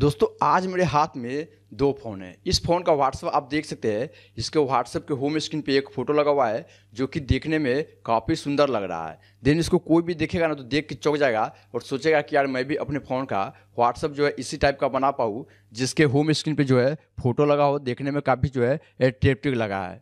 दोस्तों आज मेरे हाथ में दो फ़ोन है इस फ़ोन का व्हाट्सअप आप देख सकते हैं इसके व्हाट्सअप के होम स्क्रीन पे एक फ़ोटो लगा हुआ है जो कि देखने में काफ़ी सुंदर लग रहा है देन इसको कोई भी देखेगा ना तो देख के चौक जाएगा और सोचेगा कि यार मैं भी अपने फ़ोन का व्हाट्सअप जो है इसी टाइप का बना पाऊँ जिसके होम स्क्रीन पर जो है फ़ोटो लगा हो देखने में काफ़ी जो है एट्रेक्टिव लगा है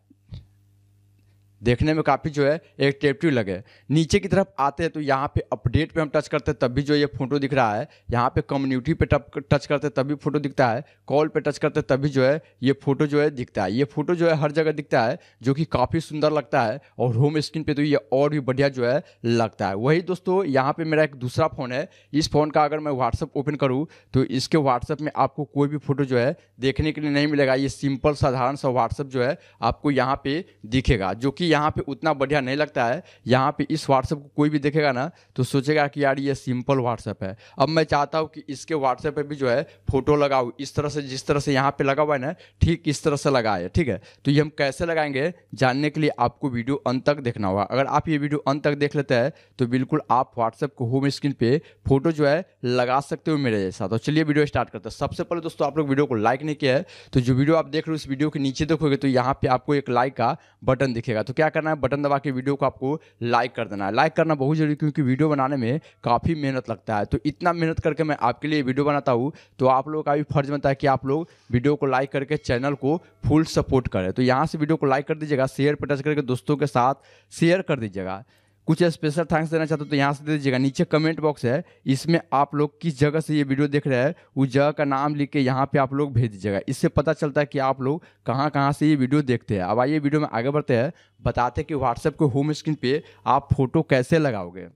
देखने में काफ़ी जो है एक लगे नीचे की तरफ आते हैं तो यहाँ पे अपडेट पे हम टच करते हैं तब भी जो ये फोटो दिख रहा है यहाँ पे कम्युनिटी पे टच करते हैं तब भी फोटो दिखता है कॉल पे टच करते हैं तब भी जो है ये फोटो जो है दिखता है ये फोटो जो है हर जगह दिखता है जो कि काफ़ी सुंदर लगता है और होम स्क्रीन पर तो ये और भी बढ़िया जो है लगता है वही दोस्तों यहाँ पर मेरा एक दूसरा फ़ोन है इस फ़ोन का अगर मैं व्हाट्सअप ओपन करूँ तो इसके व्हाट्सअप में आपको कोई भी फोटो जो है देखने के लिए नहीं मिलेगा ये सिंपल साधारण सा व्हाट्सअप जो है आपको यहाँ पर दिखेगा जो कि यहाँ पे उतना बढ़िया नहीं लगता है यहाँ पे इस व्हाट्सएप को कोई भी देखेगा ना तो सोचेगा कि यार ये सिंपल व्हाट्सएप है अब मैं चाहता हूँ कि इसके व्हाट्सएप पे भी जो है फोटो लगाओ इस तरह से जिस तरह से यहाँ पे लगा हुआ है ना ठीक इस तरह से लगाए ठीक है तो ये हम कैसे लगाएंगे जानने के लिए आपको वीडियो अंत तक देखना होगा अगर आप ये वीडियो अंत तक देख लेते हैं तो बिल्कुल आप व्हाट्सएप को होम स्क्रीन पर फोटो जो है लगा सकते हो मेरे जैसा तो चलिए वीडियो स्टार्ट करते हैं सबसे पहले दोस्तों आप लोग वीडियो को लाइक नहीं किया है तो जो वीडियो आप देख रहे हो उस वीडियो के नीचे देखोगे तो यहाँ पे आपको एक लाइक का बटन दिखेगा तो क्या करना है बटन दबा के वीडियो को आपको लाइक कर देना है लाइक करना बहुत जरूरी क्योंकि वीडियो बनाने में काफ़ी मेहनत लगता है तो इतना मेहनत करके मैं आपके लिए वीडियो बनाता हूँ तो आप लोगों का भी फर्ज बनता है कि आप लोग वीडियो को लाइक करके चैनल को फुल सपोर्ट करें तो यहाँ से वीडियो को लाइक कर दीजिएगा शेयर पर टच करके दोस्तों के साथ शेयर कर दीजिएगा कुछ स्पेशल थैंक्स देना चाहते हो तो यहाँ से दे दीजिएगा नीचे कमेंट बॉक्स है इसमें आप लोग किस जगह से ये वीडियो देख रहे हैं उस जगह का नाम लिख के यहाँ पे आप लोग भेज दीजिएगा इससे पता चलता है कि आप लोग कहाँ कहाँ से ये वीडियो देखते हैं अब आइए वीडियो में आगे बढ़ते हैं बताते हैं कि व्हाट्सएप के होम स्क्रीन पर आप फोटो कैसे लगाओगे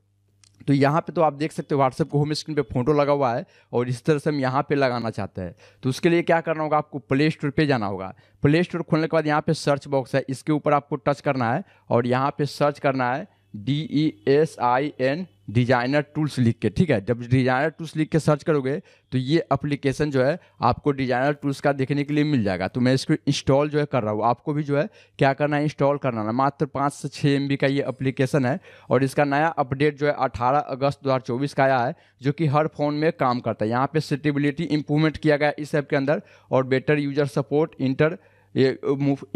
तो यहाँ पे तो आप देख सकते हो व्हाट्सएप को होम स्क्रीन पे फोटो लगा हुआ है और इस तरह से हम यहाँ पे लगाना चाहते हैं तो उसके लिए क्या करना होगा आपको प्ले स्टोर पे जाना होगा प्ले स्टोर खोलने के बाद यहाँ पे सर्च बॉक्स है इसके ऊपर आपको टच करना है और यहाँ पे सर्च करना है D E S I N designer tools लिख के ठीक है जब डिजाइनर टूल्स लिख के सर्च करोगे तो ये अप्लीकेशन जो है आपको डिजाइनर टूल्स का देखने के लिए मिल जाएगा तो मैं इसको इंस्टॉल जो है कर रहा हूँ आपको भी जो है क्या करना है इंस्टॉल करना है मात्र पाँच से छः एम का ये अप्लीकेशन है और इसका नया अपडेट जो है अठारह अगस्त दो का आया है जो कि हर फोन में काम करता है यहाँ पर सिटेबिलिटी इंप्रूवमेंट किया गया इस ऐप के अंदर और बेटर यूजर सपोर्ट इंटर ये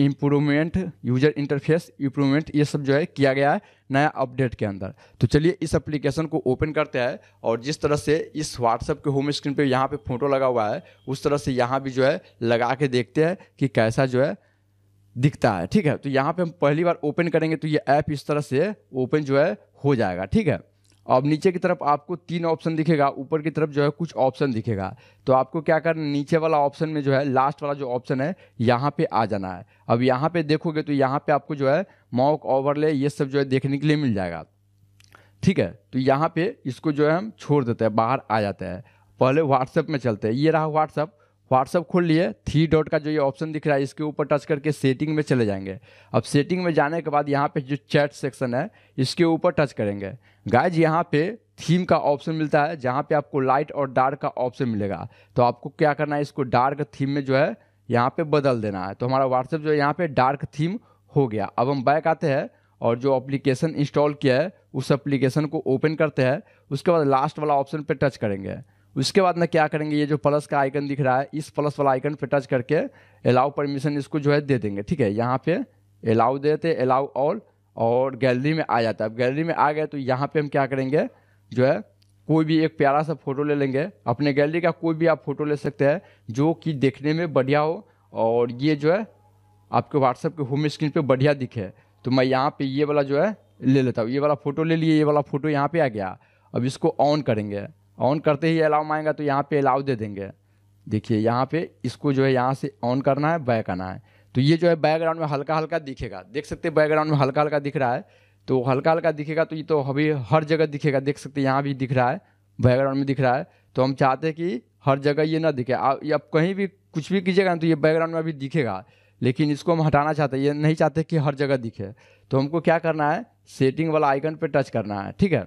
इम्प्रूवमेंट यूजर इंटरफेस इम्प्रूवमेंट ये सब जो है किया गया है नया अपडेट के अंदर तो चलिए इस एप्लीकेशन को ओपन करते हैं और जिस तरह से इस व्हाट्सअप के होम स्क्रीन पे यहाँ पे फोटो लगा हुआ है उस तरह से यहाँ भी जो है लगा के देखते हैं कि कैसा जो है दिखता है ठीक है तो यहाँ पे हम पहली बार ओपन करेंगे तो ये ऐप इस तरह से ओपन जो है हो जाएगा ठीक है अब नीचे की तरफ आपको तीन ऑप्शन दिखेगा ऊपर की तरफ जो है कुछ ऑप्शन दिखेगा तो आपको क्या करना नीचे वाला ऑप्शन में जो है लास्ट वाला जो ऑप्शन है यहाँ पे आ जाना है अब यहाँ पे देखोगे तो यहाँ पे आपको जो है मॉक ओवरले ये सब जो है देखने के लिए मिल जाएगा ठीक है तो यहाँ पे इसको जो है हम छोड़ देते हैं बाहर आ जाते हैं पहले व्हाट्सएप में चलते हैं ये रहा व्हाट्सएप व्हाट्सअप खोल लिए थ्री डॉट का जो ये ऑप्शन दिख रहा है इसके ऊपर टच करके सेटिंग में चले जाएंगे अब सेटिंग में जाने के बाद यहाँ पे जो चैट सेक्शन है इसके ऊपर टच करेंगे गाइज यहाँ पे थीम का ऑप्शन मिलता है जहाँ पे आपको लाइट और डार्क का ऑप्शन मिलेगा तो आपको क्या करना है इसको डार्क थीम में जो है यहाँ पर बदल देना है तो हमारा व्हाट्सएप जो है यहाँ पर डार्क थीम हो गया अब हम बैक आते हैं और जो एप्लीकेशन इंस्टॉल किया है उस एप्लीकेशन को ओपन करते हैं उसके बाद लास्ट वाला ऑप्शन पर टच करेंगे उसके बाद में क्या करेंगे ये जो प्लस का आइकन दिख रहा है इस प्लस वाला आइकन पे टच करके अलाउ परमिशन इसको जो है दे देंगे ठीक है यहाँ पे अलाउ देते अलाउ ऑल और गैलरी में आ जाता है अब गैलरी में आ गए तो यहाँ पे हम क्या करेंगे जो है कोई भी एक प्यारा सा फोटो ले लेंगे अपने गैलरी का कोई भी आप फोटो ले सकते हैं जो कि देखने में बढ़िया हो और ये जो है आपके व्हाट्सएप के होम स्क्रीन पर बढ़िया दिखे तो मैं यहाँ पर ये वाला जो है ले लेता हूँ ये वाला फ़ोटो ले लिए ये वाला फ़ोटो यहाँ पर आ गया अब इसको ऑन करेंगे ऑन करते ही अलाउ मांगेगा तो यहाँ पे अलाउ दे देंगे देखिए यहाँ पे इसको जो है यहाँ से ऑन करना है बैक आना है तो ये जो है बैकग्राउंड में हल्का हल्का दिखेगा देख सकते हैं बैकग्राउंड में हल्का हल्का दिख रहा है तो हल्का हल्का दिखेगा तो ये तो अभी हर जगह दिखेगा देख सकते हैं यहाँ भी दिख रहा है बैकग्राउंड में दिख रहा है तो हम चाहते हैं कि हर जगह ये ना दिखे आप कहीं भी कुछ भी कीजिएगा ना तो ये बैकग्राउंड में अभी दिखेगा लेकिन इसको हम हटाना चाहते हैं ये नहीं चाहते कि हर जगह दिखे तो हमको क्या करना है सेटिंग वाला आइकन पर टच करना है ठीक है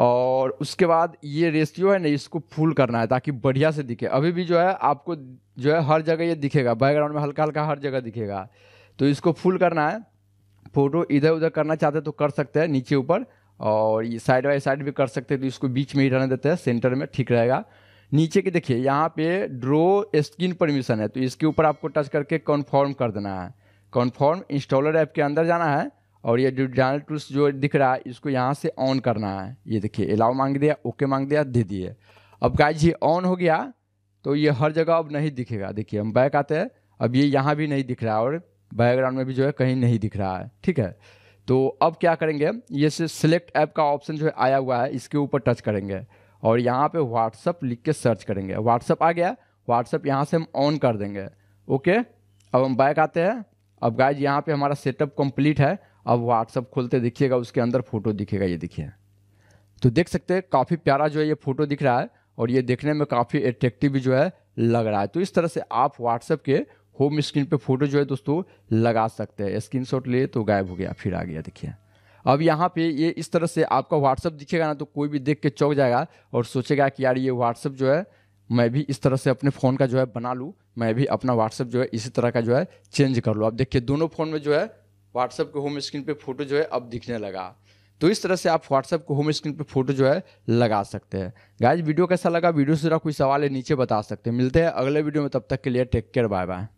और उसके बाद ये रेशियो है ना इसको फुल करना है ताकि बढ़िया से दिखे अभी भी जो है आपको जो है हर जगह ये दिखेगा बैकग्राउंड में हल्का हल्का हर जगह दिखेगा तो इसको फुल करना है फोटो इधर उधर करना चाहते हैं तो कर सकते हैं नीचे ऊपर और ये साइड बाई साइड भी कर सकते हैं तो इसको बीच में ही रहने देते हैं सेंटर में ठीक रहेगा नीचे के देखिए यहाँ पे ड्रो स्क्रीन परमिशन है तो इसके ऊपर आपको टच करके कन्फर्म कर देना है कन्फर्म इंस्टॉलर ऐप के अंदर जाना है और ये जो डायल टूल्स जो दिख रहा है इसको यहाँ से ऑन करना है ये देखिए अलाउ मांग दिया ओके मांग दिया दे दिए अब गाइज ये ऑन हो गया तो ये हर जगह अब नहीं दिखेगा देखिए हम बैक आते हैं अब ये यहाँ भी नहीं दिख रहा और बैकग्राउंड में भी जो है कहीं नहीं दिख रहा है ठीक है तो अब क्या करेंगे ये से सिलेक्ट ऐप का ऑप्शन जो है आया हुआ है इसके ऊपर टच करेंगे और यहाँ पे व्हाट्सअप लिख के सर्च करेंगे व्हाट्सअप आ गया व्हाट्सअप यहाँ से हम ऑन कर देंगे ओके अब हम बैक आते हैं अब गाइज यहाँ पे हमारा सेटअप कंप्लीट है अब व्हाट्सअप खोलते देखिएगा उसके अंदर फ़ोटो दिखेगा ये देखिए तो देख सकते हैं काफ़ी प्यारा जो है ये फ़ोटो दिख रहा है और ये देखने में काफ़ी एट्रेक्टिव जो है लग रहा है तो इस तरह से आप व्हाट्सअप के होम स्क्रीन पे फ़ोटो जो है दोस्तों लगा सकते हैं स्क्रीन शॉट लिए तो गायब हो गया फिर आ गया देखिए अब यहाँ पे ये इस तरह से आपका व्हाट्सअप दिखेगा ना तो कोई भी देख के चौक जाएगा और सोचेगा कि यार ये व्हाट्सअप जो है मैं भी इस तरह से अपने फ़ोन का जो है बना लूँ मैं भी अपना व्हाट्सअप जो है इसी तरह का जो है चेंज कर लूँ अब देखिए दोनों फ़ोन में जो है व्हाट्सअप के होम स्क्रीन पे फोटो जो है अब दिखने लगा तो इस तरह से आप व्हाट्सएप को होम स्क्रीन पे फोटो जो है लगा सकते हैं गाइज वीडियो कैसा लगा वीडियो से जरा कोई सवाल है नीचे बता सकते हैं मिलते हैं अगले वीडियो में तब तक के लिए टेक केयर बाय बाय